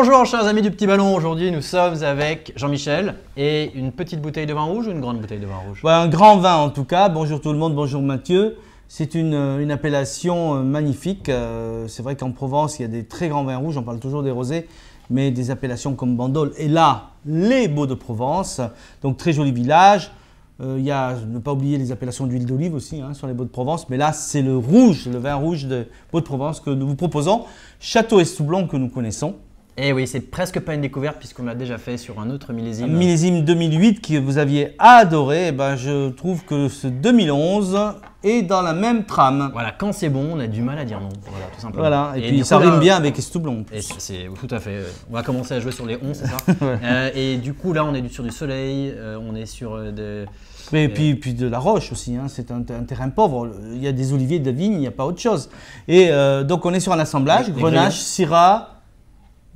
Bonjour chers amis du Petit Ballon, aujourd'hui nous sommes avec Jean-Michel et une petite bouteille de vin rouge ou une grande bouteille de vin rouge bah, Un grand vin en tout cas, bonjour tout le monde, bonjour Mathieu. C'est une, euh, appellation euh, magnifique, euh, c'est vrai qu'en Provence il y a des très grands vins rouges, on parle toujours des rosés, mais des appellations comme Bandol et là, les Beaux de Provence, donc très joli village. Il y a, ne pas oublier les appellations d'huile d'olive aussi hein, sur les Beaux de Provence, mais là c'est le rouge, le vin rouge de Beaux de Provence que nous vous proposons. Château Estoublon que nous connaissons, et eh oui, c'est presque pas une découverte puisqu'on l'a déjà fait sur un autre millésime. millésime 2008 que vous aviez adoré, eh ben je trouve que ce 2011 est dans la même trame. Voilà, quand c'est bon, on a du mal à dire non. Voilà, tout simplement. Voilà, et, puis ça rime bien avec Estoublon. Et c'est tout à fait. Euh, on va commencer à jouer sur les 11, c'est ça euh, Et du coup, là, on est sur du soleil, euh, on est sur de… Mais puis, puis de la roche aussi, hein, c'est un, terrain pauvre. Il y a des oliviers, de la vigne, il n'y a pas autre chose. Et donc on est sur un assemblage, grenache, syrah,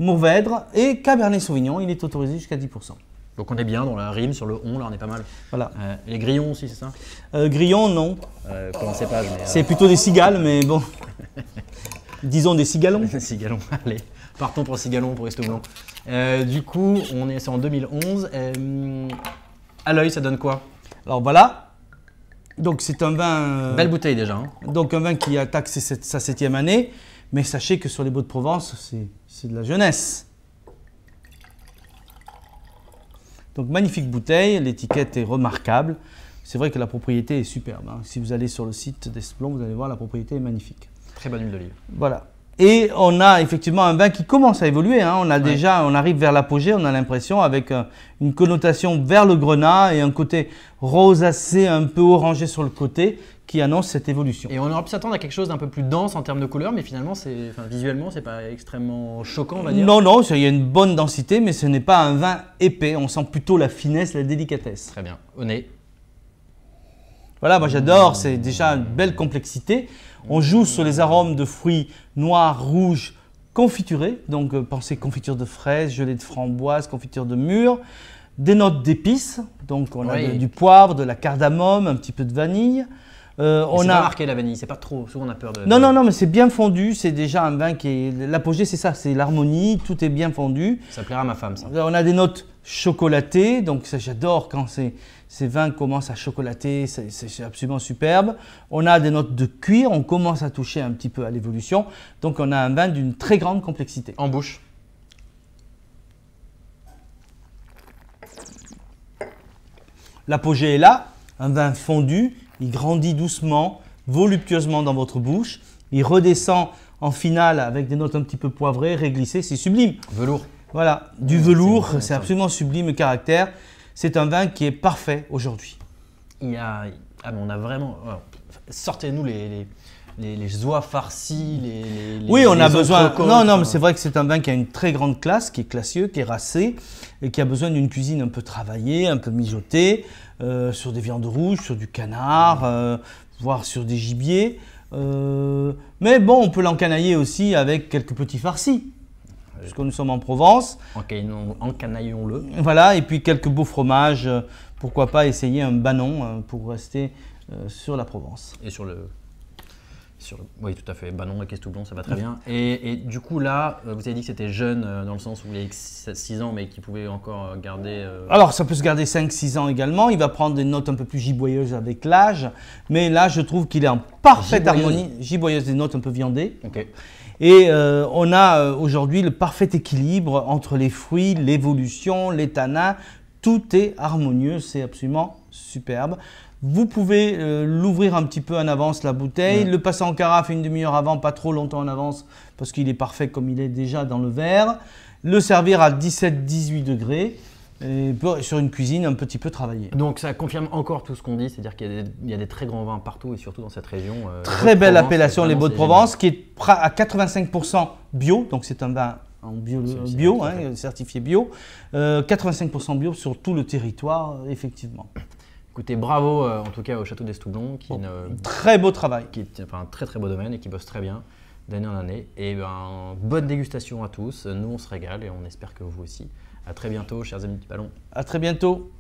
Mourvèdre et Cabernet Sauvignon. Il est autorisé jusqu'à 10%. Donc on est bien dans la rime sur le on, là on est pas mal. Voilà. Euh, les grillons aussi, c'est ça euh, Grillons, non. Euh, c'est pas euh, C'est plutôt des cigales, mais bon. Disons des cigalons. Des cigalons, allez. Partons pour cigalons pour Resto Blanc. Euh, du coup, on est, en 2011. à l'œil, ça donne quoi Alors voilà. Donc c'est un vin. Belle bouteille déjà. Hein. Donc un vin qui attaque sa septième année. Mais sachez que sur les Beaux de Provence, c'est de la jeunesse. Donc magnifique bouteille, l'étiquette est remarquable. C'est vrai que la propriété est superbe. Hein. Si vous allez sur le site d'Esplon, vous allez voir, la propriété est magnifique. Très bonne huile d'olive. Voilà. Et on a effectivement un vin qui commence à évoluer. Hein. On a déjà, on arrive vers l'apogée, on a l'impression, avec euh, une connotation vers le grenat et un côté rosacé, un peu orangé sur le côté, qui annonce cette évolution. Et on aurait pu s'attendre à quelque chose d'un peu plus dense en termes de couleurs, mais finalement, c'est, ce visuellement, c'est pas extrêmement choquant, on va dire. Non, non, il y a une bonne densité, mais ce n'est pas un vin épais. On sent plutôt la finesse, la délicatesse. Très bien. Au nez. Voilà, moi j'adore, c'est déjà une belle complexité. On joue sur les arômes de fruits noirs, rouges, confiturés. Donc euh, pensez confiture de fraises, gelée de framboise, confiture de mûre. Des notes d'épices, donc on a du poivre, de la cardamome, un petit peu de vanille. Euh, on a marqué la vanille, c'est pas trop. Souvent on a peur de. Non, non, non, mais c'est bien fondu. C'est déjà un vin qui est. L'apogée, c'est ça, c'est l'harmonie, tout est bien fondu. Ça plaira à ma femme, ça. Euh, on a des notes chocolatées, donc ça, j'adore quand ces vins commencent à chocolater, c'est absolument superbe. On a des notes de cuir, on commence à toucher un petit peu à l'évolution. Donc on a un vin d'une très grande complexité. En bouche L'apogée est là, un vin fondu il grandit doucement, voluptueusement dans votre bouche, il redescend en finale avec des notes un petit peu poivrées, réglissées, c'est sublime. Velours. Voilà, du velours, c'est absolument sublime le caractère. C'est un vin qui est parfait aujourd'hui. Il y a, ah, on a vraiment, euh, sortez-nous les les, les oies farcies, les, Oui, on a besoin. non, non, mais euh. c'est vrai que c'est un vin qui a une très grande classe, qui est classieux, qui est rassé, et qui a besoin d'une cuisine un peu travaillée, un peu mijotée, euh, sur des viandes rouges, sur du canard, euh, voire sur des gibiers. mais bon, on peut l'encanailler aussi avec quelques petits farcis puisque nous sommes en Provence. Encanaillons-le. Voilà, et puis quelques beaux fromages. Pourquoi pas essayer un banon pour rester sur la Provence. Et sur le oui, tout à fait. Bah non, la Caisse ça va très bien. Et, du coup, là, euh, vous avez dit que c'était jeune euh, dans le sens où il y 6 ans, mais qu'il pouvait encore euh, garder. Alors, ça peut se garder 5-6 ans également. Il va prendre des notes un peu plus giboyeuses avec l'âge. Mais là, je trouve qu'il est en parfaite harmonie. Giboyeuse, des notes un peu viandées. Et on a aujourd'hui le parfait équilibre entre les fruits, l'évolution, les Tout est harmonieux. C'est absolument superbe. Vous pouvez euh, l'ouvrir un petit peu en avance la bouteille, le passer en carafe une demi-heure avant, pas trop longtemps en avance parce qu'il est parfait comme il est déjà dans le verre. Le servir à 17-18 degrés. Et sur une cuisine un petit peu travaillée. Donc ça confirme encore tout ce qu'on dit, c'est-à-dire qu'il y, a des très grands vins partout et surtout dans cette région. Euh, très belle appellation, les baux de provence qui est à 85% bio, donc c'est un vin en bio, euh, bio hein, certifié bio, 85% bio sur tout le territoire, effectivement. Écoutez, bravo euh, en tout cas au château d'Estoublon qui Très beau travail. qui est un très très beau domaine et qui bosse très bien d'année en année. Et ben, bonne dégustation à tous. Nous on se régale et on espère que vous aussi. À très bientôt, chers amis du ballon. À très bientôt.